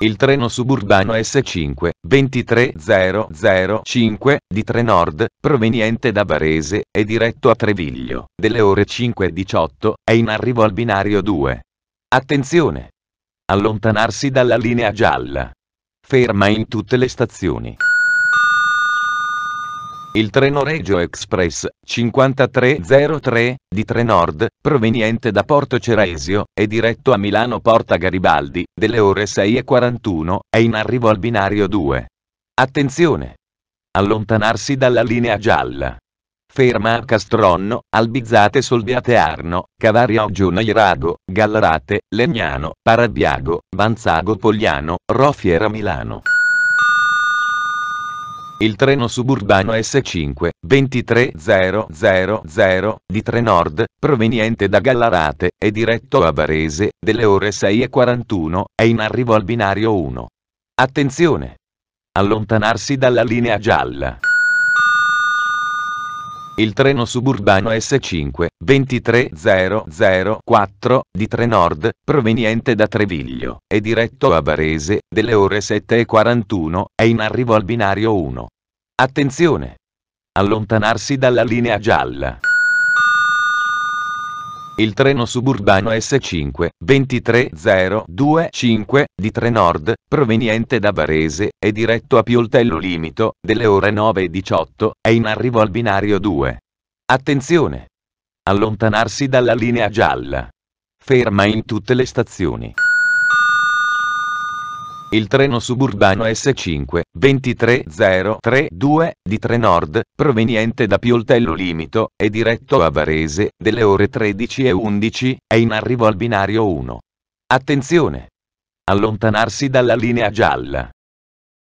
Il treno suburbano S5 23005 di Trenord, proveniente da Varese, è diretto a Treviglio, delle ore 5.18, è in arrivo al binario 2. Attenzione! Allontanarsi dalla linea gialla. Ferma in tutte le stazioni il treno Regio Express 5303 di Trenord, proveniente da Porto Ceresio, è diretto a Milano Porta Garibaldi, delle ore 6.41, è in arrivo al binario 2. Attenzione! Allontanarsi dalla linea gialla. Ferma a Castronno, Albizzate Solbiate Arno, Cavarioggio Irago, Gallarate, Legnano, Parabiago, Vanzago Pogliano, Rofiera Milano il treno suburbano S5 23000 di Trenord, proveniente da Gallarate è diretto a Varese, delle ore 6.41, è in arrivo al binario 1. Attenzione! Allontanarsi dalla linea gialla il treno suburbano S5 23004 di Trenord, proveniente da Treviglio, è diretto a Varese, delle ore 7.41, è in arrivo al binario 1. Attenzione! Allontanarsi dalla linea gialla. Il treno suburbano S5 23025 di Trenord, proveniente da Varese, è diretto a Pioltello Limito, delle ore 9.18, è in arrivo al binario 2. Attenzione! Allontanarsi dalla linea gialla. Ferma in tutte le stazioni. Il treno suburbano S5 23032 di Trenord, proveniente da Pioltello Limito, e diretto a Varese, delle ore 13 e 11, è in arrivo al binario 1. Attenzione! Allontanarsi dalla linea gialla.